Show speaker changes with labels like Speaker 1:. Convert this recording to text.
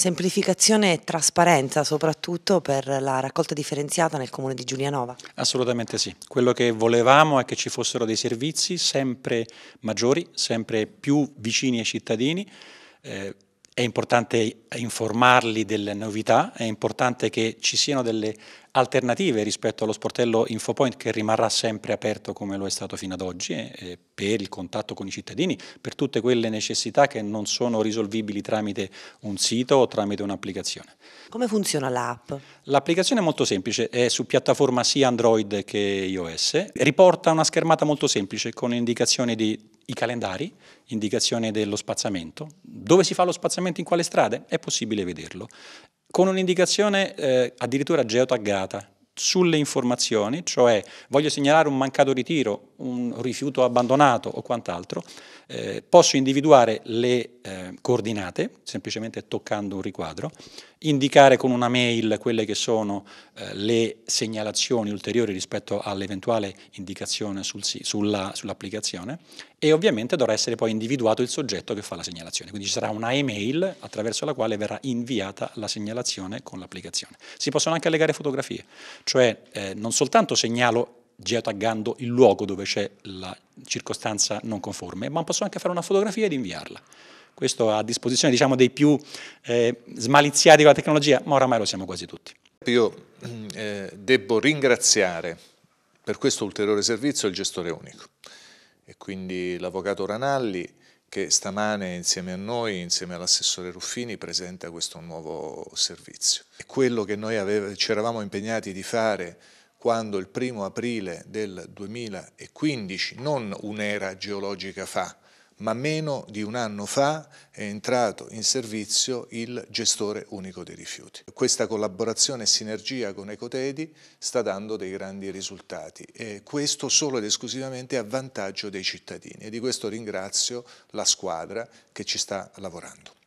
Speaker 1: Semplificazione e trasparenza soprattutto per la raccolta differenziata nel comune di Giulianova?
Speaker 2: Assolutamente sì, quello che volevamo è che ci fossero dei servizi sempre maggiori, sempre più vicini ai cittadini, eh, è importante informarli delle novità, è importante che ci siano delle alternative rispetto allo sportello InfoPoint che rimarrà sempre aperto come lo è stato fino ad oggi eh, eh, per il contatto con i cittadini, per tutte quelle necessità che non sono risolvibili tramite un sito o tramite un'applicazione.
Speaker 1: Come funziona l'app?
Speaker 2: L'applicazione è molto semplice, è su piattaforma sia Android che iOS, riporta una schermata molto semplice con indicazioni di i calendari, indicazione dello spazzamento, dove si fa lo spazzamento, in quale strade, è possibile vederlo con un'indicazione eh, addirittura geotaggata sulle informazioni, cioè voglio segnalare un mancato ritiro, un rifiuto abbandonato o quant'altro, eh, posso individuare le eh, coordinate, semplicemente toccando un riquadro, indicare con una mail quelle che sono eh, le segnalazioni ulteriori rispetto all'eventuale indicazione sul, sulla, sull'applicazione e ovviamente dovrà essere poi individuato il soggetto che fa la segnalazione, quindi ci sarà una email attraverso la quale verrà inviata la segnalazione con l'applicazione. Si possono anche allegare fotografie, cioè eh, non soltanto segnalo geotaggando il luogo dove c'è la circostanza non conforme, ma posso anche fare una fotografia ed inviarla. Questo a disposizione diciamo, dei più eh, smaliziati con la tecnologia, ma oramai lo siamo quasi tutti.
Speaker 3: Io eh, devo ringraziare per questo ulteriore servizio il gestore unico e quindi l'avvocato Ranalli che stamane insieme a noi, insieme all'assessore Ruffini, presenta questo nuovo servizio. È quello che noi ci eravamo impegnati di fare quando il primo aprile del 2015, non un'era geologica fa, ma meno di un anno fa è entrato in servizio il gestore unico dei rifiuti. Questa collaborazione e sinergia con Ecotedi sta dando dei grandi risultati e questo solo ed esclusivamente a vantaggio dei cittadini e di questo ringrazio la squadra che ci sta lavorando.